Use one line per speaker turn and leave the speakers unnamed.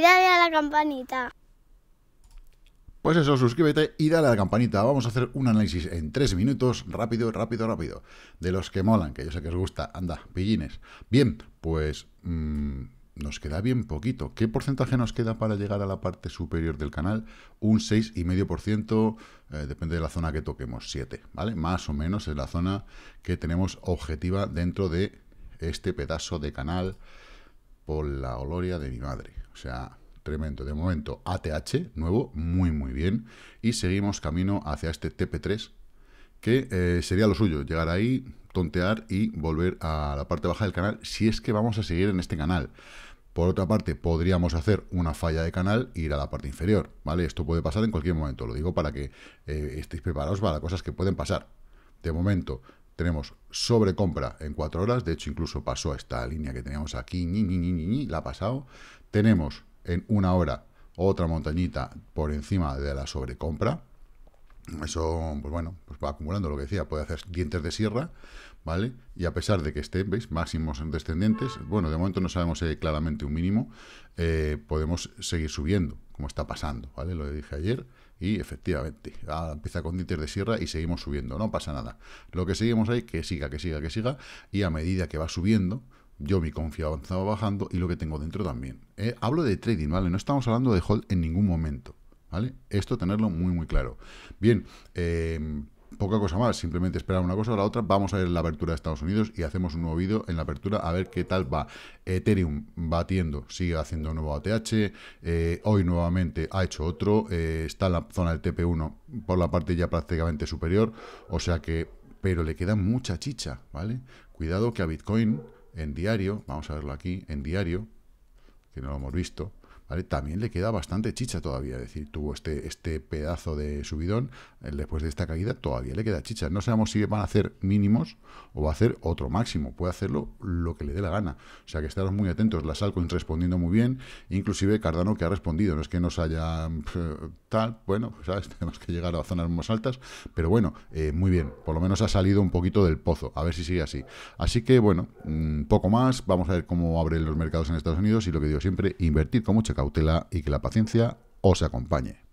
dale a la campanita. Pues eso, suscríbete y dale a la campanita. Vamos a hacer un análisis en tres minutos, rápido, rápido, rápido, de los que molan, que yo sé que os gusta. Anda, pillines. Bien, pues mm, nos queda bien poquito. ¿Qué porcentaje nos queda para llegar a la parte superior del canal? Un y por ciento eh, depende de la zona que toquemos, 7, ¿vale? Más o menos es la zona que tenemos objetiva dentro de este pedazo de canal por la gloria de mi madre. O sea, tremendo. De momento, ATH nuevo, muy, muy bien. Y seguimos camino hacia este TP3, que eh, sería lo suyo, llegar ahí, tontear y volver a la parte baja del canal, si es que vamos a seguir en este canal. Por otra parte, podríamos hacer una falla de canal e ir a la parte inferior, ¿vale? Esto puede pasar en cualquier momento, lo digo para que eh, estéis preparados para cosas que pueden pasar. De momento, tenemos sobrecompra en cuatro horas, de hecho incluso pasó a esta línea que teníamos aquí, ni, ni, ni, ni, la ha pasado. Tenemos en una hora otra montañita por encima de la sobrecompra. Eso, pues bueno, pues va acumulando lo que decía, puede hacer dientes de sierra, ¿vale? Y a pesar de que esté, ¿veis? Máximos descendentes, bueno, de momento no sabemos eh, claramente un mínimo, eh, podemos seguir subiendo, como está pasando, ¿vale? Lo dije ayer y efectivamente, empieza con dientes de sierra y seguimos subiendo, no pasa nada. Lo que seguimos ahí, que siga, que siga, que siga, y a medida que va subiendo, yo mi confianza va bajando y lo que tengo dentro también. Eh, hablo de trading, ¿vale? No estamos hablando de hold en ningún momento, ¿vale? Esto tenerlo muy, muy claro. Bien, eh, poca cosa más, simplemente esperar una cosa o la otra. Vamos a ver la apertura de Estados Unidos y hacemos un nuevo vídeo en la apertura a ver qué tal va. Ethereum batiendo, sigue haciendo nuevo ATH. Eh, hoy nuevamente ha hecho otro. Eh, está en la zona del TP1 por la parte ya prácticamente superior. O sea que, pero le queda mucha chicha, ¿vale? Cuidado que a Bitcoin en diario, vamos a verlo aquí, en diario, que no lo hemos visto, también le queda bastante chicha todavía, es decir, tuvo este, este pedazo de subidón, eh, después de esta caída todavía le queda chicha. No sabemos si van a hacer mínimos o va a hacer otro máximo, puede hacerlo lo que le dé la gana. O sea que estaros muy atentos, las altcoins respondiendo muy bien, inclusive Cardano que ha respondido, no es que nos haya eh, tal, bueno, pues, tenemos que llegar a zonas más altas, pero bueno, eh, muy bien, por lo menos ha salido un poquito del pozo, a ver si sigue así. Así que bueno, mm, poco más, vamos a ver cómo abren los mercados en Estados Unidos y lo que digo siempre, invertir con mucha cautela y que la paciencia os acompañe.